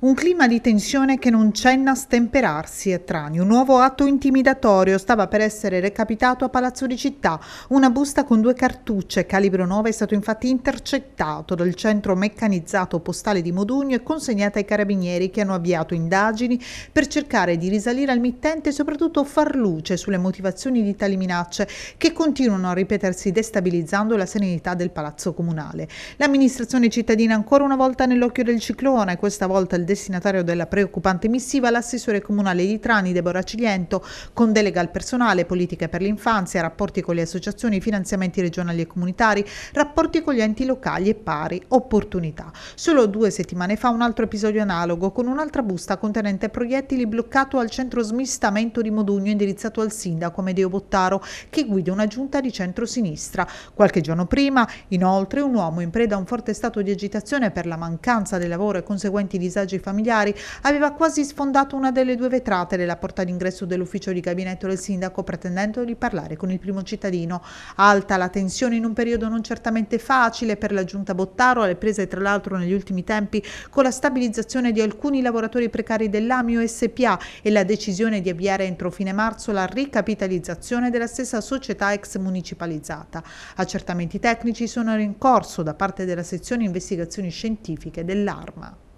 Un clima di tensione che non cenna a stemperarsi a trani. Un nuovo atto intimidatorio stava per essere recapitato a Palazzo di Città. Una busta con due cartucce calibro 9 è stato infatti intercettato dal centro meccanizzato postale di Modugno e consegnata ai carabinieri che hanno avviato indagini per cercare di risalire al mittente e soprattutto far luce sulle motivazioni di tali minacce che continuano a ripetersi destabilizzando la serenità del Palazzo Comunale. L'amministrazione cittadina ancora una volta nell'occhio del ciclone, questa volta il destinatario della preoccupante missiva l'assessore comunale di Trani, Deborah Ciliento, con delega al personale, politiche per l'infanzia, rapporti con le associazioni, finanziamenti regionali e comunitari, rapporti con gli enti locali e pari opportunità. Solo due settimane fa un altro episodio analogo con un'altra busta contenente proiettili bloccato al centro smistamento di Modugno indirizzato al sindaco Medeo Bottaro che guida una giunta di centro-sinistra. Qualche giorno prima, inoltre, un uomo in preda a un forte stato di agitazione per la mancanza del lavoro e conseguenti disagi familiari, aveva quasi sfondato una delle due vetrate della porta d'ingresso dell'ufficio di gabinetto del sindaco pretendendo di parlare con il primo cittadino. Alta la tensione in un periodo non certamente facile per la giunta Bottaro, alle prese tra l'altro negli ultimi tempi con la stabilizzazione di alcuni lavoratori precari dell'Amio SPA e la decisione di avviare entro fine marzo la ricapitalizzazione della stessa società ex municipalizzata. Accertamenti tecnici sono in corso da parte della sezione investigazioni scientifiche dell'Arma.